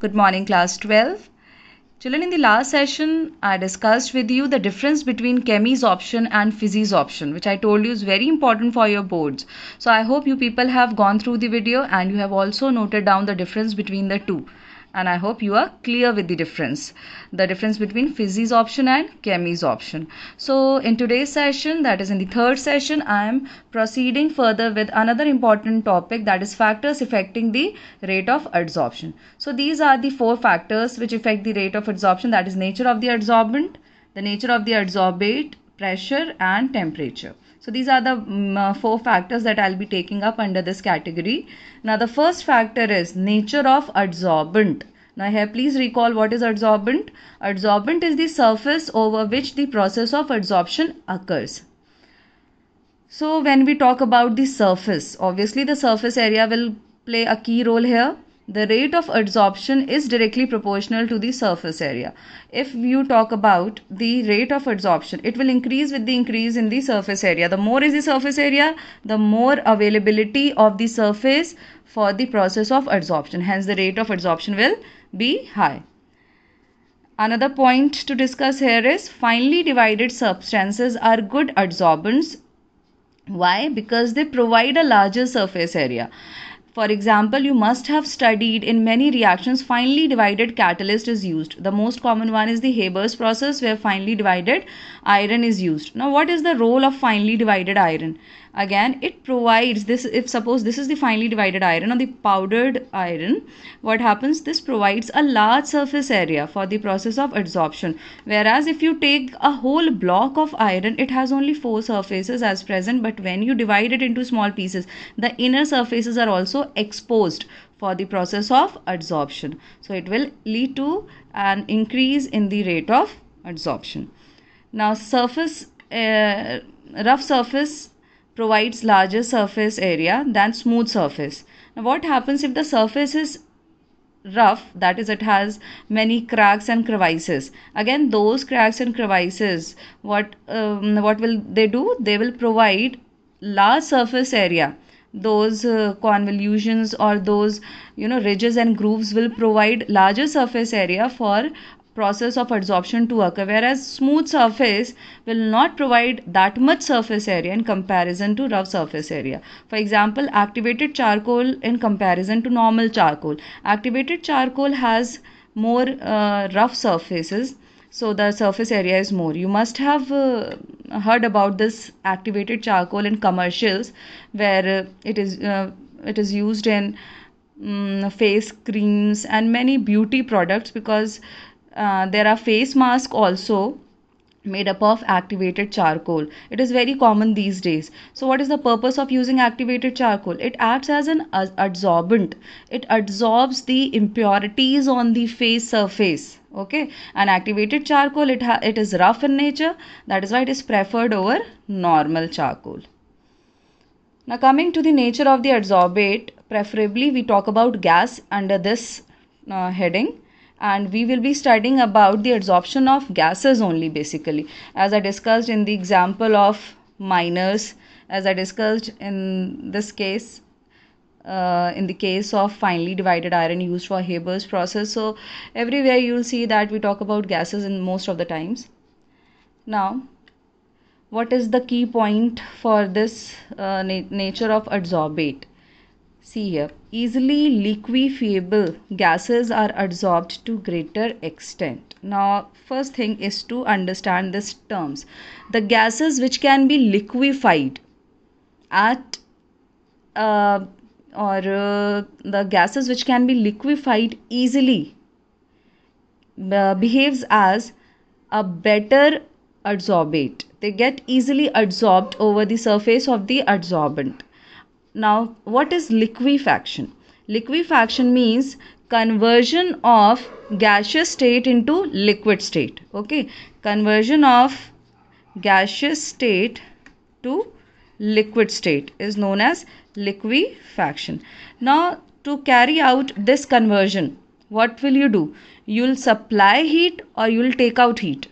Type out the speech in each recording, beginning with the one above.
Good morning, class 12. Children, in the last session, I discussed with you the difference between chemis option and physis option, which I told you is very important for your boards. So I hope you people have gone through the video and you have also noted down the difference between the two and I hope you are clear with the difference the difference between physi's option and chemi's option so in today's session that is in the third session I am proceeding further with another important topic that is factors affecting the rate of adsorption so these are the four factors which affect the rate of adsorption that is nature of the adsorbent the nature of the adsorbate pressure and temperature so these are the um, four factors that I'll be taking up under this category. Now the first factor is nature of adsorbent. Now here please recall what is adsorbent. Adsorbent is the surface over which the process of adsorption occurs. So when we talk about the surface, obviously the surface area will play a key role here the rate of adsorption is directly proportional to the surface area. If you talk about the rate of adsorption, it will increase with the increase in the surface area. The more is the surface area, the more availability of the surface for the process of adsorption. Hence, the rate of adsorption will be high. Another point to discuss here is finely divided substances are good adsorbents. Why? Because they provide a larger surface area for example, you must have studied in many reactions finely divided catalyst is used. The most common one is the Haber's process where finely divided iron is used. Now what is the role of finely divided iron? again it provides this if suppose this is the finely divided iron or the powdered iron what happens this provides a large surface area for the process of adsorption whereas if you take a whole block of iron it has only four surfaces as present but when you divide it into small pieces the inner surfaces are also exposed for the process of adsorption so it will lead to an increase in the rate of adsorption now surface uh, rough surface provides larger surface area than smooth surface. Now what happens if the surface is rough that is it has many cracks and crevices again those cracks and crevices what um, what will they do they will provide large surface area those uh, convolutions or those you know ridges and grooves will provide larger surface area for process of adsorption to occur whereas smooth surface will not provide that much surface area in comparison to rough surface area for example activated charcoal in comparison to normal charcoal activated charcoal has more uh, rough surfaces so the surface area is more you must have uh, heard about this activated charcoal in commercials where uh, it is uh, it is used in um, face creams and many beauty products because uh, there are face masks also made up of activated charcoal it is very common these days so what is the purpose of using activated charcoal it acts as an adsorbent it adsorbs the impurities on the face surface okay and activated charcoal it it is rough in nature that is why it is preferred over normal charcoal now coming to the nature of the adsorbate preferably we talk about gas under this uh, heading and we will be studying about the adsorption of gases only basically as i discussed in the example of miners as i discussed in this case uh, in the case of finely divided iron used for Haber's process. So everywhere you'll see that we talk about gases in most of the times. Now, what is the key point for this uh, na nature of adsorbate? See here, easily liquefiable gases are adsorbed to greater extent. Now, first thing is to understand these terms. The gases which can be liquefied at uh, or uh, the gases which can be liquefied easily uh, behaves as a better adsorbate. They get easily adsorbed over the surface of the adsorbent. Now, what is liquefaction? Liquefaction means conversion of gaseous state into liquid state. Okay, conversion of gaseous state to liquid state is known as liquefaction. Now, to carry out this conversion, what will you do? You'll supply heat or you'll take out heat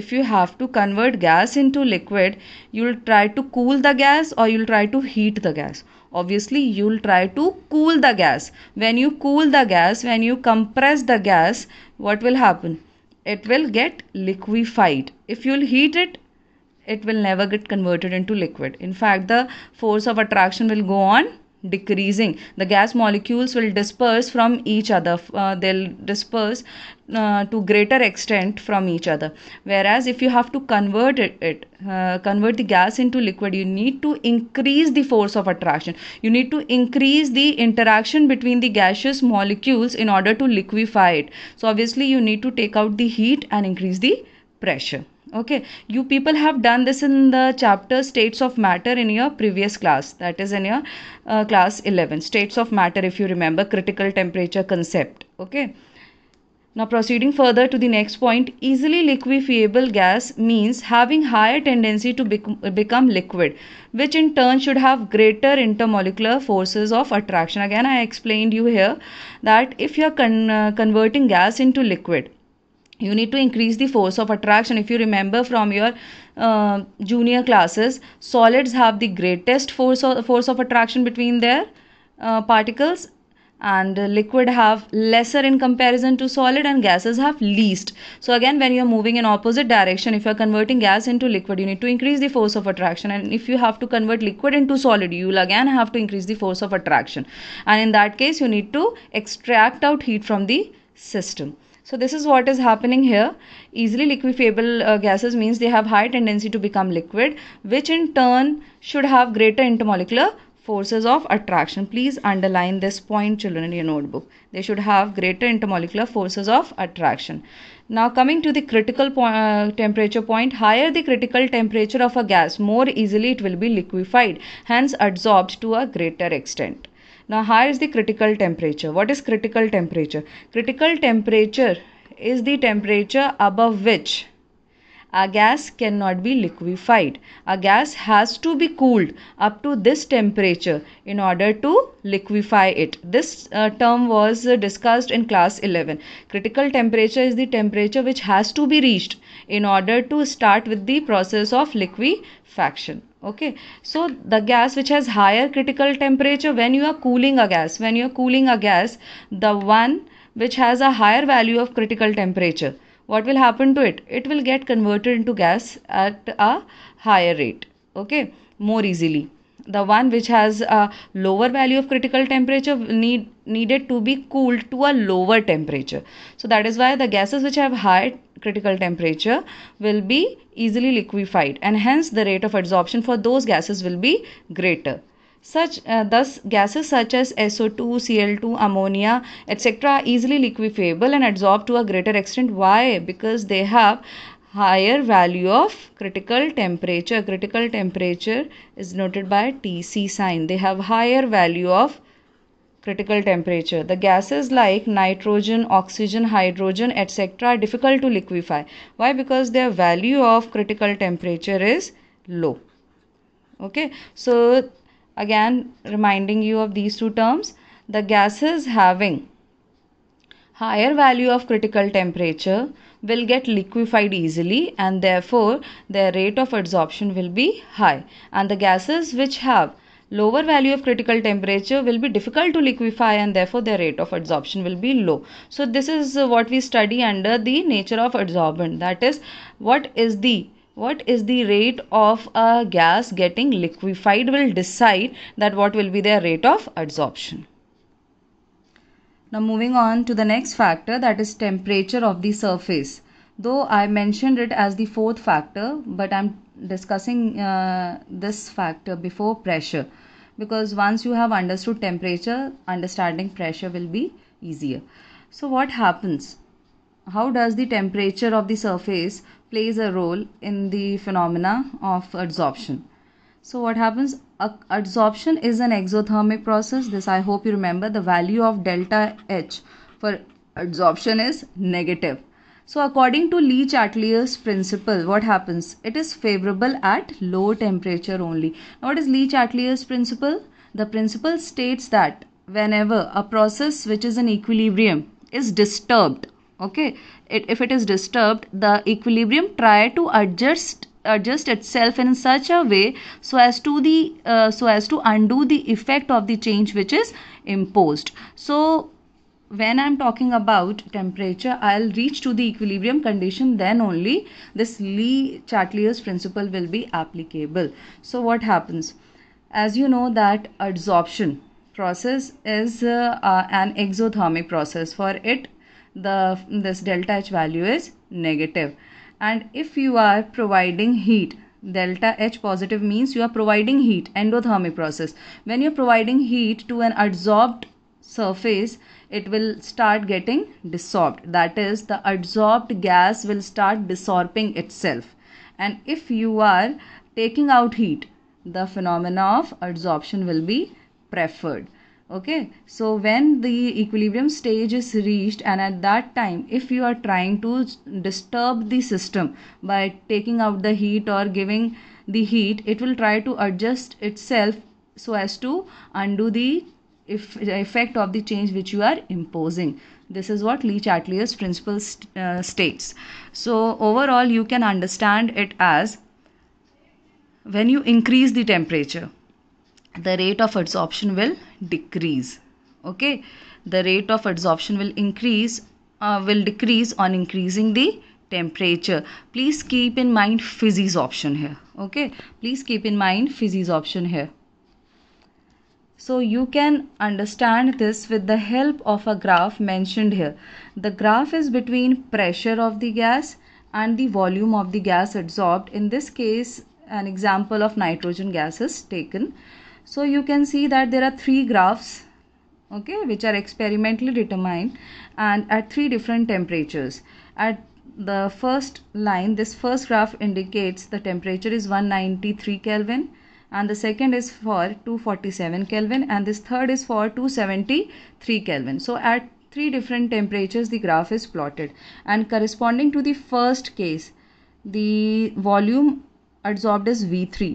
if you have to convert gas into liquid you'll try to cool the gas or you'll try to heat the gas obviously you'll try to cool the gas when you cool the gas when you compress the gas what will happen it will get liquefied if you'll heat it it will never get converted into liquid in fact the force of attraction will go on decreasing the gas molecules will disperse from each other uh, they'll disperse uh, to greater extent from each other whereas if you have to convert it, it uh, convert the gas into liquid you need to increase the force of attraction you need to increase the interaction between the gaseous molecules in order to liquefy it so obviously you need to take out the heat and increase the pressure okay you people have done this in the chapter states of matter in your previous class that is in your uh, class 11 states of matter if you remember critical temperature concept okay now proceeding further to the next point easily liquefiable gas means having higher tendency to bec become liquid which in turn should have greater intermolecular forces of attraction again i explained you here that if you are con uh, converting gas into liquid you need to increase the force of attraction if you remember from your uh, junior classes solids have the greatest force of, force of attraction between their uh, particles and liquid have lesser in comparison to solid and gases have least so again when you are moving in opposite direction if you are converting gas into liquid you need to increase the force of attraction and if you have to convert liquid into solid you will again have to increase the force of attraction and in that case you need to extract out heat from the system so this is what is happening here. Easily liquefiable uh, gases means they have high tendency to become liquid which in turn should have greater intermolecular forces of attraction. Please underline this point children in your notebook. They should have greater intermolecular forces of attraction. Now coming to the critical po uh, temperature point, higher the critical temperature of a gas, more easily it will be liquefied, hence adsorbed to a greater extent. Now how is the critical temperature? What is critical temperature? Critical temperature is the temperature above which a gas cannot be liquefied. A gas has to be cooled up to this temperature in order to liquefy it. This uh, term was uh, discussed in class 11. Critical temperature is the temperature which has to be reached in order to start with the process of liquefaction okay so the gas which has higher critical temperature when you are cooling a gas when you are cooling a gas the one which has a higher value of critical temperature what will happen to it it will get converted into gas at a higher rate okay more easily the one which has a lower value of critical temperature need needed to be cooled to a lower temperature so that is why the gases which have high critical temperature will be easily liquefied and hence the rate of adsorption for those gases will be greater such uh, thus gases such as so2 cl2 ammonia etc easily liquefiable and adsorbed to a greater extent why because they have higher value of critical temperature. Critical temperature is noted by TC sign. They have higher value of critical temperature. The gases like nitrogen, oxygen, hydrogen, etc. are difficult to liquefy. Why? Because their value of critical temperature is low. Okay, so again reminding you of these two terms. The gases having higher value of critical temperature will get liquefied easily and therefore their rate of adsorption will be high and the gases which have lower value of critical temperature will be difficult to liquefy and therefore their rate of adsorption will be low. So this is what we study under the nature of adsorbent that is what is the what is the rate of a gas getting liquefied will decide that what will be their rate of adsorption. Now moving on to the next factor that is temperature of the surface. Though I mentioned it as the fourth factor but I'm discussing uh, this factor before pressure because once you have understood temperature understanding pressure will be easier. So what happens? How does the temperature of the surface plays a role in the phenomena of adsorption? So what happens adsorption is an exothermic process. This I hope you remember. The value of delta H for adsorption is negative. So according to lee Chatelier's principle, what happens? It is favorable at low temperature only. Now what lee Chatelier's principle? The principle states that whenever a process which is in equilibrium is disturbed, okay, it, if it is disturbed, the equilibrium try to adjust adjust uh, itself in such a way so as to the uh, so as to undo the effect of the change which is imposed so when i'm talking about temperature i'll reach to the equilibrium condition then only this lee chateliers principle will be applicable so what happens as you know that adsorption process is uh, uh, an exothermic process for it the this delta h value is negative and if you are providing heat delta H positive means you are providing heat endothermic process when you're providing heat to an adsorbed surface it will start getting dissolved. that is the adsorbed gas will start desorbing itself and if you are taking out heat the phenomena of adsorption will be preferred okay so when the equilibrium stage is reached and at that time if you are trying to disturb the system by taking out the heat or giving the heat it will try to adjust itself so as to undo the if, effect of the change which you are imposing this is what Lee Chatelier's principle st uh, states so overall you can understand it as when you increase the temperature the rate of adsorption will decrease okay the rate of adsorption will increase uh, will decrease on increasing the temperature please keep in mind fizzy's option here okay please keep in mind fizzy's option here so you can understand this with the help of a graph mentioned here the graph is between pressure of the gas and the volume of the gas adsorbed in this case an example of nitrogen gas is taken so you can see that there are three graphs okay which are experimentally determined and at three different temperatures at the first line this first graph indicates the temperature is 193 kelvin and the second is for 247 kelvin and this third is for 273 kelvin so at three different temperatures the graph is plotted and corresponding to the first case the volume adsorbed is v3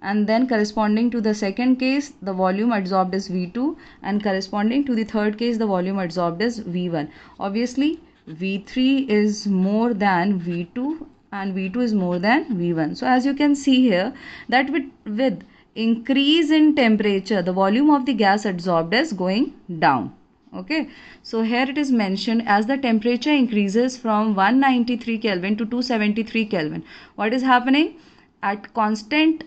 and then corresponding to the second case the volume adsorbed is V2 and corresponding to the third case the volume adsorbed is V1. Obviously V3 is more than V2 and V2 is more than V1. So as you can see here that with, with increase in temperature the volume of the gas adsorbed is going down okay so here it is mentioned as the temperature increases from 193 kelvin to 273 kelvin what is happening at constant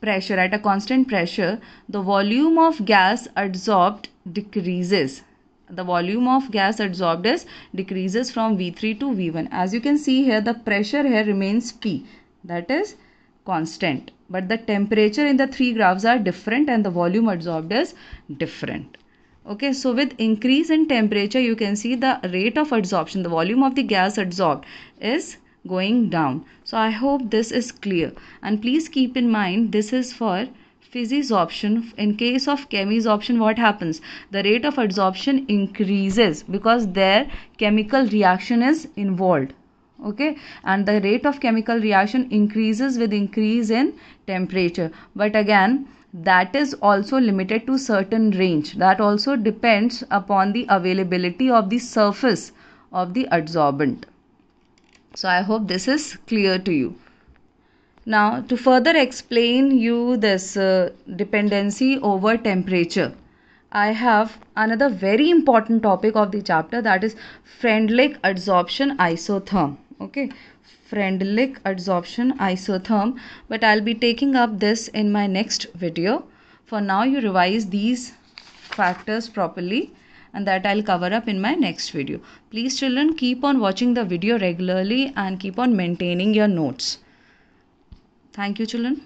pressure, at a constant pressure, the volume of gas adsorbed decreases. The volume of gas adsorbed is decreases from V3 to V1. As you can see here, the pressure here remains P. That is constant. But the temperature in the three graphs are different and the volume adsorbed is different. Okay, so with increase in temperature, you can see the rate of adsorption, the volume of the gas adsorbed is going down. So I hope this is clear and please keep in mind this is for option In case of option what happens? The rate of adsorption increases because their chemical reaction is involved okay and the rate of chemical reaction increases with increase in temperature but again that is also limited to certain range that also depends upon the availability of the surface of the adsorbent so I hope this is clear to you. Now to further explain you this uh, dependency over temperature. I have another very important topic of the chapter that is Friendlich adsorption isotherm. Okay, Friendlich adsorption isotherm, but I'll be taking up this in my next video. For now, you revise these factors properly and that I'll cover up in my next video. Please children keep on watching the video regularly and keep on maintaining your notes. Thank you children.